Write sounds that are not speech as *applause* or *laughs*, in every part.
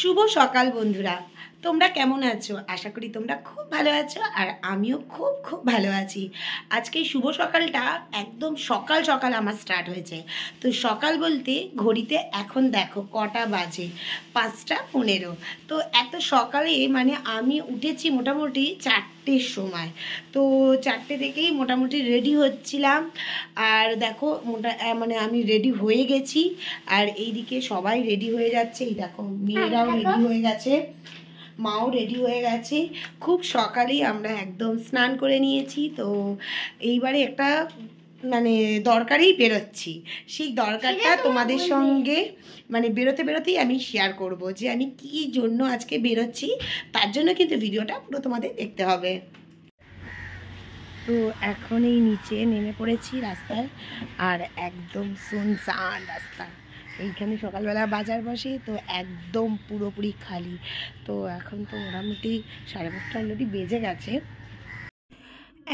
শুভ সকাল বন্ধুরা তোমরা কেমন আছো আশা করি তোমরা খুব ভালো আছো আর আমিও খুব খুব ভালো আছি আজকে শুভ সকালটা একদম সকাল সকাল আমার স্টার্ট হয়েছে তো সকাল বলতে ঘড়িতে এখন দেখো কটা বাজে পাঁচটা পনেরো তো এত সকালে মানে আমি উঠেছি মোটামুটি চারটের সময় তো চারটে থেকেই মোটামুটি রেডি হচ্ছিলাম আর দেখো মোটা মানে আমি রেডি হয়ে গেছি আর এইদিকে সবাই রেডি হয়ে যাচ্ছে এই দেখো মেয়েরাও রেডি হ্যাঁ, হয়ে গেছে মাও রেডি হয়ে গেছে খুব সকালেই আমরা একদম স্নান করে নিয়েছি তো এইবারে একটা মানে দরকারেই বেরোচ্ছি সেই দরকারটা তোমাদের সঙ্গে মানে বেরোতে বেরোতেই আমি শেয়ার করব যে আমি কি জন্য আজকে বেরোচ্ছি তার জন্য কিন্তু ভিডিওটা পুরো তোমাদের দেখতে হবে তো এখন এই নিচে নেমে পড়েছি রাস্তায় আর একদম সুনসান রাস্তা এইখানে সকালবেলা বাজার বসে তো একদম পুরোপুরি খালি তো এখন তো মোটামুটি সাড়ে পাঁচটা অলরেডি বেজে গেছে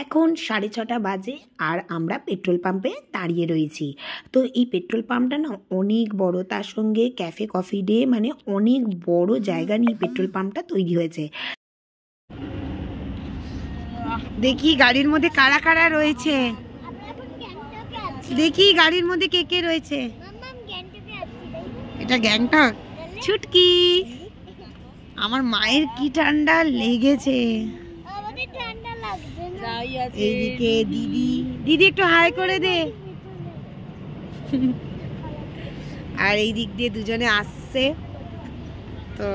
এখন সাড়ে ছটা বাজে আর আমরা পেট্রোল পাম্পে দাঁড়িয়ে রয়েছি তো এই পেট্রোল পাম্পটা না অনেক বড় তার সঙ্গে ক্যাফে কফি ডে মানে অনেক বড় জায়গা নিয়ে পেট্রোল পাম্পটা তৈরি হয়েছে দেখি গাড়ির মধ্যে কারা কারা রয়েছে দেখি গাড়ির মধ্যে কে কে রয়েছে এটা গ্যাংটক ছুটকি আমার মায়ের কি ঠান্ডা লেগেছে এইদিকে দিদি দিদি একটু হাই করে দে আর এই দিক দিয়ে দুজনে আসছে তো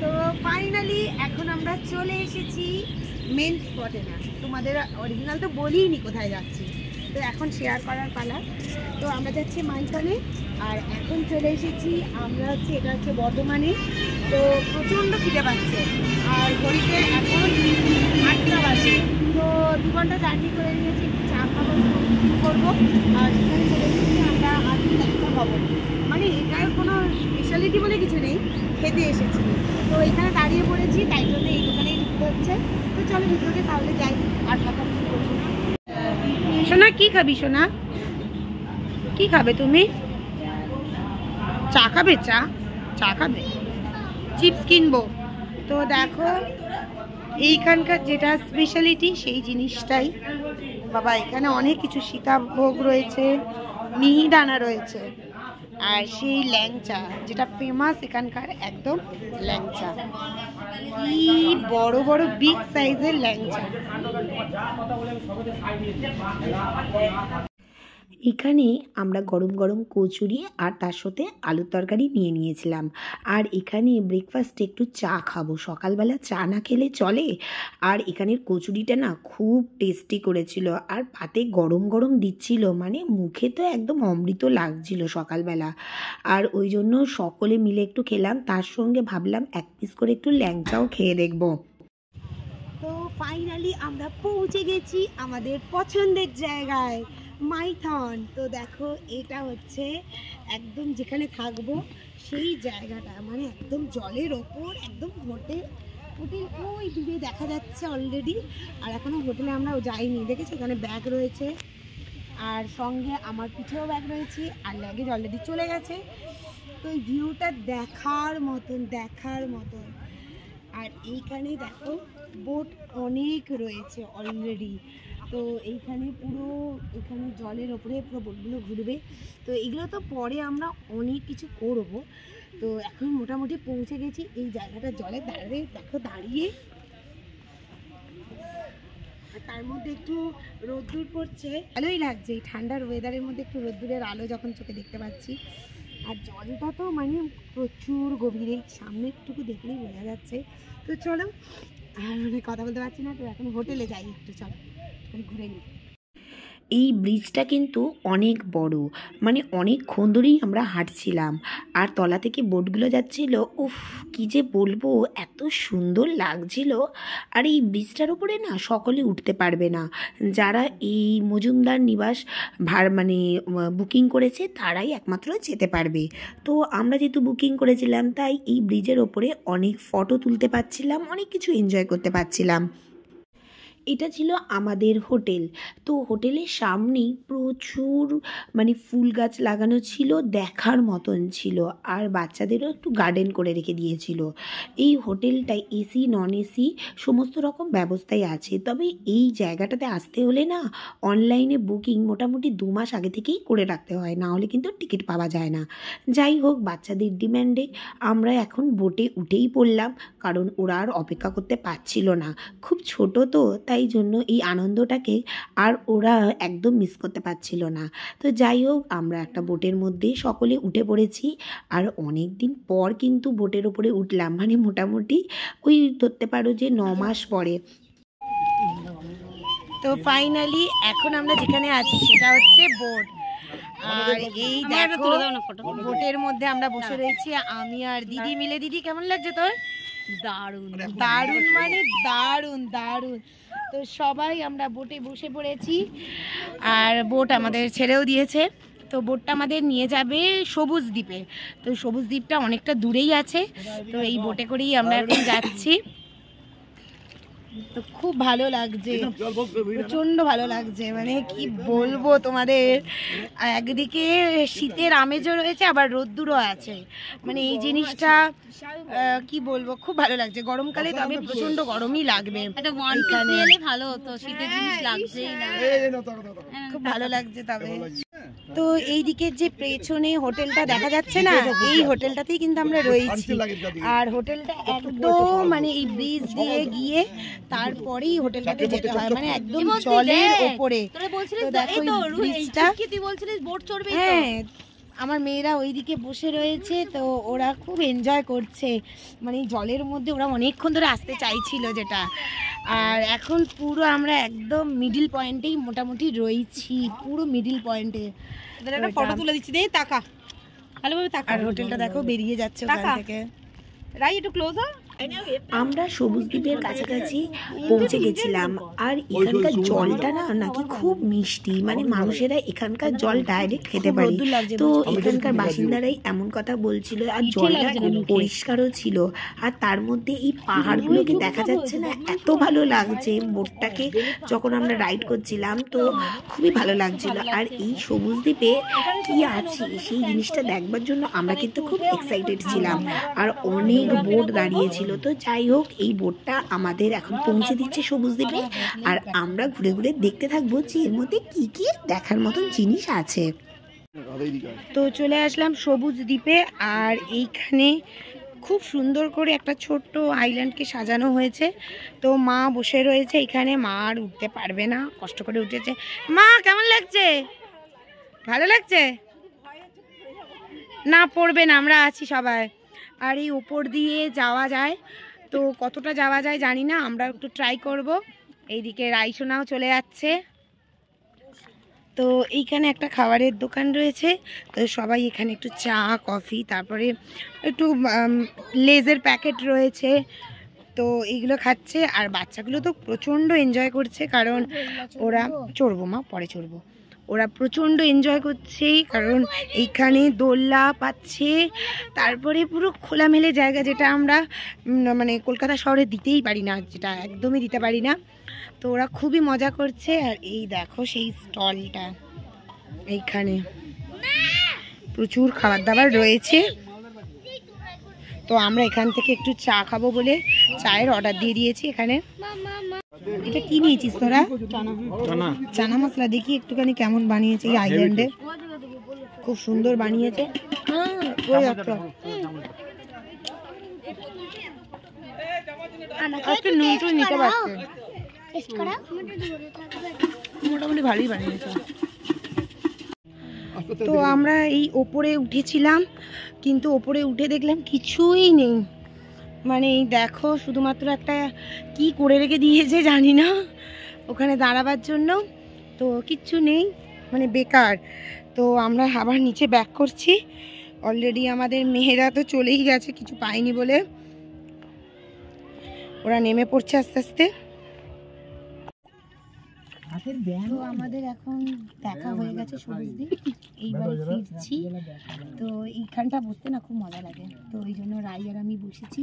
তো ফাইনালি এখন আমরা চলে এসেছি মেন স্পটে না তোমাদের অরিজিনাল তো বলিনি কোথায় যাচ্ছি তো এখন শেয়ার করার পালা তো আমরা যাচ্ছি মাইথনে আর এখন চলে এসেছি আমরা হচ্ছে এটা হচ্ছে বর্ধমানে তো প্রচণ্ড খিদে পাচ্ছে আর ঘড়িতে এখন আটটা বাজে তো দু ঘন্টা জার্নি করে নিয়েছি একটু চা খাবো করবো আর সেখানে চলে এসেছি আমরা একটা খাবো মানে এটার কোনো স্পেশালিটি বলে কিছু নেই খেতে এসেছি তো এখানে দাঁড়িয়ে পড়েছি তাই জন্য এই দোকানেই ঢুকতে হচ্ছে তো চলো ভিতরে তাহলে যাই আট টাকা সোনা কি খাবি সোনা কি খাবে তুমি চা খাবে চা চা খাবে চিপস কিনবো তো দেখো এইখানকার যেটা স্পেশালিটি সেই জিনিসটাই বাবা এখানে অনেক কিছু সীতাভোগ রয়েছে মিহিদানা রয়েছে আর সেই ল্যাংচা যেটা ফেমাস এখানকার একদম ল্যাংচা কি বড় বড় বিগ সাইজের ল্যাংচা এখানে আমরা গরম গরম কচুরি আর তার সাথে আলুর তরকারি নিয়ে নিয়েছিলাম আর এখানে ব্রেকফাস্টে একটু চা খাবো সকালবেলা চা না খেলে চলে আর এখানের কচুরিটা না খুব টেস্টি করেছিল আর পাতে গরম গরম দিচ্ছিল মানে মুখে তো একদম অমৃত লাগছিল সকালবেলা আর ওই জন্য সকলে মিলে একটু খেলাম তার সঙ্গে ভাবলাম এক পিস করে একটু ল্যাংচাও খেয়ে দেখবো তো ফাইনালি আমরা পৌঁছে গেছি আমাদের পছন্দের জায়গায় মাইথন তো দেখো এটা হচ্ছে একদম যেখানে থাকবো সেই জায়গাটা মানে একদম জলের ওপর একদম হোটেল হোটেল ওই দূরে দেখা যাচ্ছে অলরেডি আর এখনও হোটেলে আমরা যাইনি দেখেছি ওখানে ব্যাগ রয়েছে আর সঙ্গে আমার পিঠেও ব্যাগ রয়েছে আর ল্যাগেজ অলরেডি চলে গেছে তো এই ভিউটা দেখার মতন দেখার মতন আর এইখানে দেখো বোট অনেক রয়েছে অলরেডি তো এইখানে পুরো এখানে জলের ওপরে পুরো বোটগুলো ঘুরবে তো এগুলো তো পরে আমরা অনেক কিছু করব তো এখন মোটামুটি পৌঁছে গেছি এই জায়গাটা জলে দাঁড়িয়ে দেখো দাঁড়িয়ে তার মধ্যে একটু রোদ্দুর পড়ছে ভালোই লাগছে এই ঠান্ডার ওয়েদারের মধ্যে একটু রোদ্দুরের আলো যখন চোখে দেখতে পাচ্ছি আর জলটা তো মানে প্রচুর গভীরে সামনে একটুকু দেখলেই বোঝা যাচ্ছে তো চলো আর মানে কথা বলতে পারছি না তো এখন হোটেলে যাই একটু চলো ঘুরে এই ব্রিজটা কিন্তু অনেক বড় মানে অনেকক্ষণ ধরেই আমরা হাঁটছিলাম আর তলা থেকে বোটগুলো যাচ্ছিল উফ কি যে বলবো এত সুন্দর লাগছিল আর এই ব্রিজটার উপরে না সকলে উঠতে পারবে না যারা এই মজুমদার নিবাস ভার মানে বুকিং করেছে তারাই একমাত্র যেতে পারবে তো আমরা যেহেতু বুকিং করেছিলাম তাই এই ব্রিজের ওপরে অনেক ফটো তুলতে পারছিলাম অনেক কিছু এনজয় করতে পারছিলাম এটা ছিল আমাদের হোটেল তো হোটেলের সামনেই প্রচুর মানে ফুল গাছ লাগানো ছিল দেখার মতন ছিল আর বাচ্চাদেরও একটু গার্ডেন করে রেখে দিয়েছিল এই হোটেলটায় এসি নন এসি সমস্ত রকম ব্যবস্থাই আছে তবে এই জায়গাটাতে আসতে হলে না অনলাইনে বুকিং মোটামুটি দু মাস আগে থেকেই করে রাখতে হয় না হলে কিন্তু টিকিট পাওয়া যায় না যাই হোক বাচ্চাদের ডিম্যান্ডে আমরা এখন বোটে উঠেই পড়লাম কারণ ওরা আর অপেক্ষা করতে পারছিল না খুব ছোট তো তাই তাই জন্য এই আনন্দটাকে আর ওরা একদম মিস করতে পারছিল না তো যাই হোক আমরা একটা বোটের মধ্যে সকলে উঠে পড়েছি আর অনেক দিন পর কিন্তু বোটের ওপরে উঠলাম মানে মোটামুটি ওই ধরতে পারো যে ন মাস পরে তো ফাইনালি এখন আমরা যেখানে আছি সেটা হচ্ছে বোট আর এই দেখো বোটের মধ্যে আমরা বসে রয়েছি আমি আর দিদি মিলে দিদি কেমন লাগছে তোর দারুন দারুণ মানে দারুণ মানে দারুন তো সবাই আমরা বোটে বসে পড়েছি আর বোট আমাদের ছেড়েও দিয়েছে তো বোটটা আমাদের নিয়ে যাবে সবুজ দ্বীপে তো সবুজ দ্বীপটা অনেকটা দূরেই আছে তো এই বোটে করেই আমরা এখন যাচ্ছি তো খুব ভালো লাগছে প্রচণ্ড ভালো লাগছে মানে কি বলবো তোমাদের একদিকে শীতের আমেজও রয়েছে আবার রোদ্দুরও আছে মানে এই জিনিসটা কি বলবো খুব ভালো লাগছে গরমকালে তো আমি প্রচণ্ড গরমই লাগবে ভালো হতো শীতের জিনিস হ্যাঁ, লাগছেই না খুব ভালো লাগছে তবে তো এইদিকে যে পেছনে হোটেলটা দেখা যাচ্ছে না এই হোটেলটাতেই কিন্তু আমরা রয়েছি আর হোটেলটা একদম মানে এই ব্রিজ দিয়ে গিয়ে তারপরেই হোটেলটাতে যেতে হয় মানে একদম জলের ওপরে দেখো হ্যাঁ আমার মেয়েরা ওইদিকে বসে রয়েছে তো ওরা খুব এনজয় করছে মানে জলের মধ্যে ওরা অনেকক্ষণ ধরে আসতে চাইছিল যেটা আর এখন পুরো আমরা একদম মিডিল পয়েন্টেই মোটামুটি রয়েছি পুরো মিডিল পয়েন্টে একটা ফটো তুলে দিচ্ছি দেই তাকা ভালোভাবে তাকা আর হোটেলটা দেখো বেরিয়ে যাচ্ছে ওখান থেকে রাই একটু ক্লোজ হয় আমরা সবুজ দ্বীপের কাছাকাছি পৌঁছে গেছিলাম আর এখানকার জলটা না নাকি খুব মিষ্টি মানে মানুষেরা এখানকার জল ডাইরেক্ট খেতে পারে তো এখানকার বাসিন্দারাই এমন কথা বলছিল আর জলটা খুব পরিষ্কারও ছিল আর তার মধ্যে এই পাহাড়গুলোকে দেখা যাচ্ছে না এত ভালো লাগছে বোটটাকে যখন আমরা রাইড করছিলাম তো খুবই ভালো লাগছিল আর এই সবুজ দ্বীপে কি আছে সেই জিনিসটা দেখবার জন্য আমরা কিন্তু খুব এক্সাইটেড ছিলাম আর অনেক বোট দাঁড়িয়েছিল ছিল তো যাই হোক এই বোটটা আমাদের এখন পৌঁছে দিচ্ছে সবুজ দ্বীপে আর আমরা ঘুরে ঘুরে দেখতে থাকবো যে এর মধ্যে কি কি দেখার মতন জিনিস আছে তো চলে আসলাম সবুজ দ্বীপে আর এইখানে খুব সুন্দর করে একটা ছোট্ট আইল্যান্ডকে সাজানো হয়েছে তো মা বসে রয়েছে এখানে মা আর উঠতে পারবে না কষ্ট করে উঠেছে মা কেমন লাগছে ভালো লাগছে না পড়বে না আমরা আছি সবাই আর এই ওপর দিয়ে যাওয়া যায় তো কতটা যাওয়া যায় জানি না আমরা একটু ট্রাই করব এইদিকে রাইসোনাও চলে যাচ্ছে তো এইখানে একটা খাবারের দোকান রয়েছে তো সবাই এখানে একটু চা কফি তারপরে একটু লেজের প্যাকেট রয়েছে তো এইগুলো খাচ্ছে আর বাচ্চাগুলো তো প্রচণ্ড এনজয় করছে কারণ ওরা চড়বো মা পরে চড়বো ওরা প্রচণ্ড এনজয় করছে কারণ এইখানে দোল্লা পাচ্ছে তারপরে পুরো খোলামেলে জায়গা যেটা আমরা মানে কলকাতা শহরে দিতেই পারি না যেটা একদমই দিতে পারি না তো ওরা খুবই মজা করছে আর এই দেখো সেই স্টলটা এইখানে প্রচুর খাবার দাবার রয়েছে তো আমরা এখান থেকে একটু চা খাবো বলে চায়ের অর্ডার দিয়ে দিয়েছি এখানে এটা কি নিয়েছিস তোরা চানা মশলা দেখি একটুখানি কেমন বানিয়েছে এই আইল্যান্ডে খুব সুন্দর বানিয়েছে আচ্ছা। হ্যাঁ, মোটামুটি ভালোই বানিয়েছে তো আমরা এই ওপরে উঠেছিলাম কিন্তু ওপরে উঠে দেখলাম কিছুই নেই মানে এই দেখো শুধুমাত্র একটা কি করে রেখে দিয়েছে জানি না ওখানে দাঁড়াবার জন্য তো কিচ্ছু নেই মানে বেকার তো আমরা আবার নিচে ব্যাক করছি অলরেডি আমাদের মেয়েরা তো চলেই গেছে কিছু পাইনি বলে ওরা নেমে পড়ছে আস্তে আস্তে তো আমাদের এখন দেখা হ্যাঁ, হয়ে গেছে সবুজদি এইবারে ফিরছি তো এইখানটা বসতে না খুব মজা লাগে তো ওই জন্য রাই আর আমি বসেছি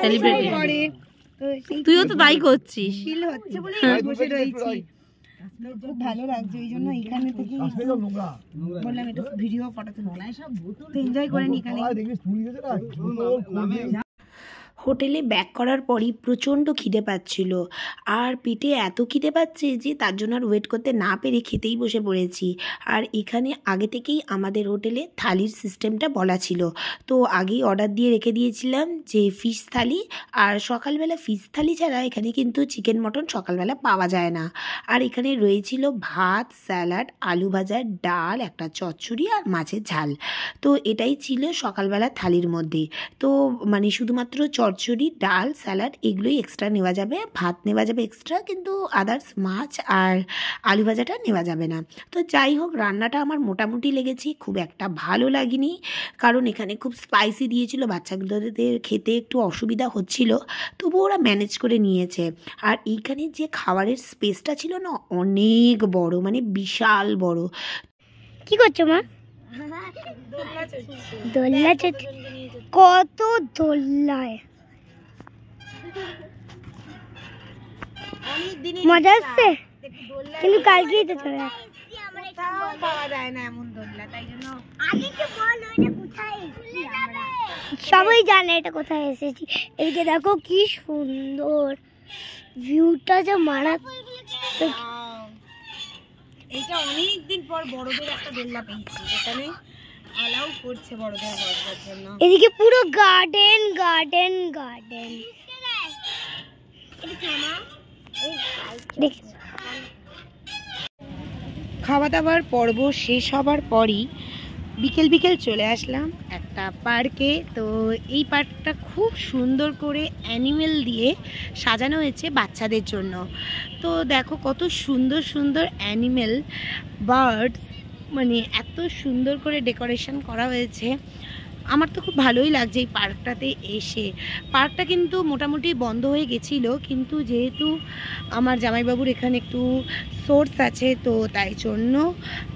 সেলিব্রিটি তুইও তো তাই করছিস হচ্ছে হ্যাঁ। বসে রয়েছি ভিডিও ফটো তুলবো এনজয় করেন এখানে হোটেলে ব্যাক করার পরই প্রচণ্ড খিদে পাচ্ছিল আর পেটে এত খিদে পাচ্ছে যে তার জন্য আর ওয়েট করতে না পেরে খেতেই বসে পড়েছি আর এখানে আগে থেকেই আমাদের হোটেলে থালির সিস্টেমটা বলা ছিল তো আগেই অর্ডার দিয়ে রেখে দিয়েছিলাম যে ফিশ থালি আর সকালবেলা ফিশ থালি ছাড়া এখানে কিন্তু চিকেন মটন সকালবেলা পাওয়া যায় না আর এখানে রয়েছিল ভাত স্যালাড আলু ভাজা ডাল একটা চচ্চড়ি আর মাছের ঝাল তো এটাই ছিল সকালবেলা থালির মধ্যে তো মানে শুধুমাত্র চ কচুরি ডাল স্যালাড এগুলোই এক্সট্রা নেওয়া যাবে ভাত নেওয়া যাবে এক্সট্রা কিন্তু আদার্স মাছ আর আলু ভাজাটা নেওয়া যাবে না তো যাই হোক রান্নাটা আমার মোটামুটি লেগেছে খুব একটা ভালো লাগেনি কারণ এখানে খুব স্পাইসি দিয়েছিল বাচ্চাগুলোদের খেতে একটু অসুবিধা হচ্ছিল তবু ওরা ম্যানেজ করে নিয়েছে আর এইখানে যে খাবারের স্পেসটা ছিল না অনেক বড় মানে বিশাল বড় কি করছো মা *laughs* দোল্লা কত দোল্লায় মজা আসছে কিন্তু কালকেই তো চলে সবাই জানে এটা কোথায় এসেছি এদিকে দেখো কি সুন্দর ভিউটা যে মারাত্মক এদিকে পুরো গার্ডেন গার্ডেন গার্ডেন খাওয়া দাওয়ার পর্ব শেষ হবার পরই বিকেল বিকেল চলে আসলাম একটা পার্কে তো এই পার্কটা খুব সুন্দর করে অ্যানিমেল দিয়ে সাজানো হয়েছে বাচ্চাদের জন্য তো দেখো কত সুন্দর সুন্দর অ্যানিমেল বার্ড মানে এত সুন্দর করে ডেকোরেশন করা হয়েছে আমার তো খুব ভালোই লাগছে এই পার্কটাতে এসে পার্কটা কিন্তু মোটামুটি বন্ধ হয়ে গেছিলো কিন্তু যেহেতু আমার জামাইবাবুর এখানে একটু সোর্স আছে তো তাই জন্য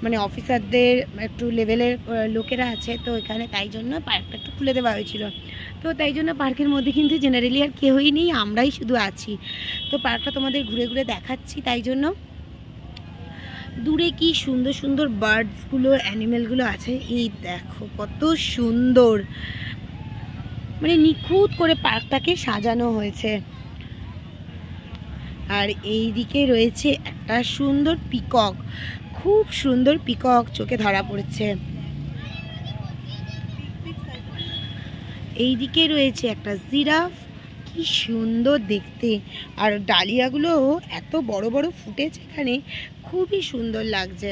মানে অফিসারদের একটু লেভেলের লোকেরা আছে তো এখানে তাই জন্য পার্কটা একটু খুলে দেওয়া হয়েছিল তো তাই জন্য পার্কের মধ্যে কিন্তু জেনারেলি আর কেউই নেই আমরাই শুধু আছি তো পার্কটা তোমাদের ঘুরে ঘুরে দেখাচ্ছি তাই জন্য দূরে কি সুন্দর সুন্দর বার্ডসগুলো অ্যানিমেলগুলো আছে এই দেখো কত সুন্দর মানে নিখুঁত করে পার্কটাকে সাজানো হয়েছে আর এই দিকে রয়েছে একটা সুন্দর পিকক খুব সুন্দর পিকক চোখে ধরা পড়েছে এই দিকে রয়েছে একটা জিরাফ কি সুন্দর দেখতে আর ডালিয়াগুলো এত বড় বড় ফুটেছে এখানে খুবই সুন্দর লাগছে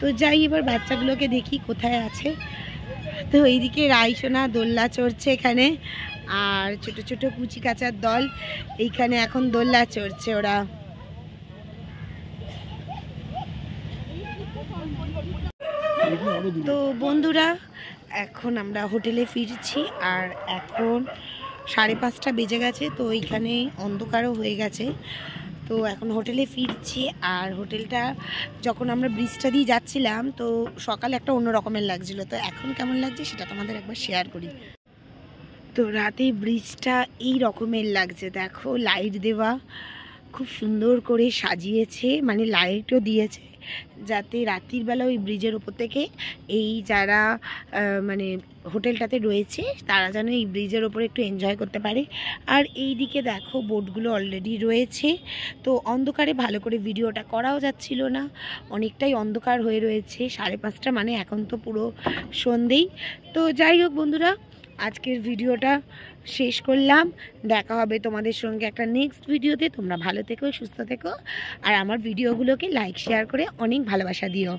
তো যাই এবার বাচ্চাগুলোকে দেখি কোথায় আছে তো এইদিকে রায়সোনা দোল্লা চড়ছে এখানে আর ছোট ছোট কুচি কাচার দল এইখানে এখন দোল্লা চড়ছে ওরা তো বন্ধুরা এখন আমরা হোটেলে ফিরছি আর এখন সাড়ে পাঁচটা বেজে গেছে তো এইখানে অন্ধকারও হয়ে গেছে তো এখন হোটেলে ফিরছি আর হোটেলটা যখন আমরা ব্রিজটা দিয়ে যাচ্ছিলাম তো সকালে একটা অন্য রকমের লাগছিলো তো এখন কেমন লাগছে সেটা তোমাদের একবার শেয়ার করি তো রাতে ব্রিজটা এই রকমের লাগছে দেখো লাইট দেওয়া খুব সুন্দর করে সাজিয়েছে মানে লাইটও দিয়েছে যাতে রাত্রির বেলা ওই ব্রিজের ওপর থেকে এই যারা মানে হোটেলটাতে রয়েছে তারা যেন এই ব্রিজের ওপরে একটু এনজয় করতে পারে আর এই দিকে দেখো বোটগুলো অলরেডি রয়েছে তো অন্ধকারে ভালো করে ভিডিওটা করাও যাচ্ছিল না অনেকটাই অন্ধকার হয়ে রয়েছে সাড়ে পাঁচটা মানে এখন তো পুরো সন্ধেই তো যাই হোক বন্ধুরা আজকের ভিডিওটা শেষ করলাম দেখা হবে তোমাদের সঙ্গে একটা নেক্সট ভিডিওতে তোমরা ভালো থেকো সুস্থ থেকো আর আমার ভিডিওগুলোকে লাইক শেয়ার করে অনেক ভালোবাসা দিও